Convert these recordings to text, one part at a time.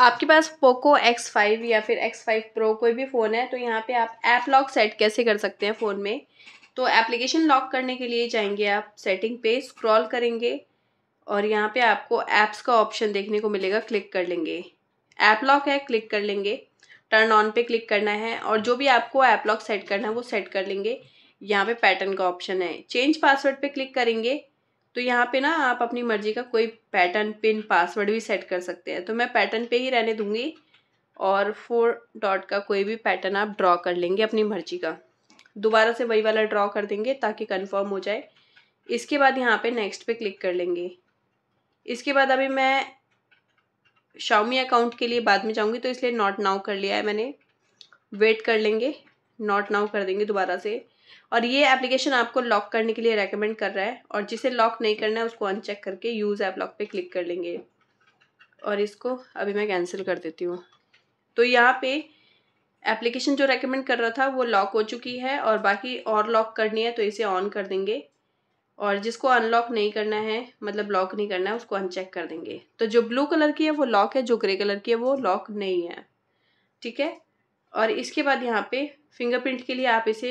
आपके पास Poco x five या फिर एक्स फाइव प्रो कोई भी फ़ोन है तो यहाँ पे आप ऐप लॉक सेट कैसे कर सकते हैं फ़ोन में तो एप्लीकेशन लॉक करने के लिए जाएंगे आप सेटिंग पे स्क्रॉल करेंगे और यहाँ पे आपको ऐप्स का ऑप्शन देखने को मिलेगा क्लिक कर लेंगे ऐप लॉक है क्लिक कर लेंगे टर्न ऑन पे क्लिक करना है और जो भी आपको ऐप लॉक सेट करना है वो सेट कर लेंगे यहाँ पर पैटर्न का ऑप्शन है चेंज पासवर्ड पर क्लिक करेंगे तो यहाँ पे ना आप अपनी मर्ज़ी का कोई पैटर्न पिन पासवर्ड भी सेट कर सकते हैं तो मैं पैटर्न पे ही रहने दूँगी और फोर डॉट का कोई भी पैटर्न आप ड्रॉ कर लेंगे अपनी मर्ज़ी का दोबारा से वही वाला ड्रॉ कर देंगे ताकि कन्फर्म हो जाए इसके बाद यहाँ पे नेक्स्ट पे क्लिक कर लेंगे इसके बाद अभी मैं शाउमी अकाउंट के लिए बाद में जाऊँगी तो इसलिए नॉट नाउ कर लिया है मैंने वेट कर लेंगे नॉट नाउ कर देंगे दोबारा से और ये एप्लीकेशन आपको लॉक करने के लिए रेकमेंड कर रहा है और जिसे लॉक नहीं करना है उसको अनचेक करके यूज़ ऐप लॉक पे क्लिक कर लेंगे और इसको अभी मैं कैंसिल कर देती हूँ तो यहाँ पे एप्लीकेशन जो रेकमेंड कर रहा था वो लॉक हो चुकी है और बाकी और लॉक करनी है तो इसे ऑन कर देंगे और जिसको अनलॉक नहीं करना है मतलब लॉक नहीं करना है उसको अनचेक कर देंगे तो जो ब्लू कलर की है वो लॉक है जो ग्रे कलर की है वो लॉक नहीं है ठीक है और इसके बाद यहाँ पे फिंगरप्रिंट के लिए आप इसे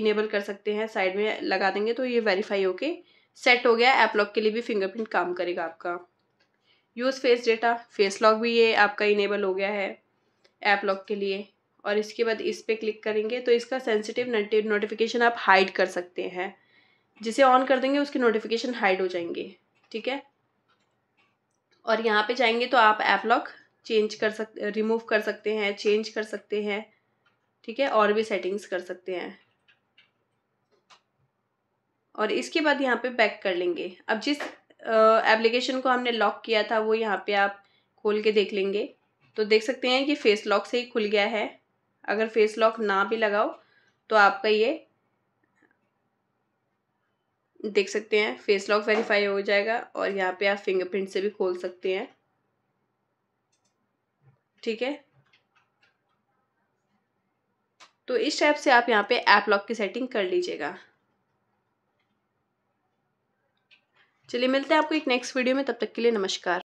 इनेबल कर सकते हैं साइड में लगा देंगे तो ये वेरीफाई होके सेट हो गया ऐप लॉक के लिए भी फिंगरप्रिंट काम करेगा आपका use face data face lock भी ये आपका इनेबल हो गया है ऐप लॉक के लिए और इसके बाद इस पर क्लिक करेंगे तो इसका सेंसिटिव नोटिफिकेशन आप हाइड कर सकते हैं जिसे ऑन कर देंगे उसके नोटिफिकेशन हाइड हो जाएंगे ठीक है और यहाँ पे जाएंगे तो आप ऐप लॉक चेंज कर सक रिमूव कर सकते हैं चेंज कर सकते हैं ठीक है और भी सेटिंग्स कर सकते हैं और इसके बाद यहाँ पे बैक कर लेंगे अब जिस एप्लीकेशन को हमने लॉक किया था वो यहाँ पे आप खोल के देख लेंगे तो देख सकते हैं कि फेस लॉक से ही खुल गया है अगर फेस लॉक ना भी लगाओ तो आपका ये देख सकते हैं फेस लॉक वेरीफाई हो जाएगा और यहाँ पे आप फिंगरप्रिंट से भी खोल सकते हैं ठीक है तो इस टाइप से आप यहाँ पे ऐप लॉक की सेटिंग कर लीजिएगा चलिए मिलते हैं आपको एक नेक्स्ट वीडियो में तब तक के लिए नमस्कार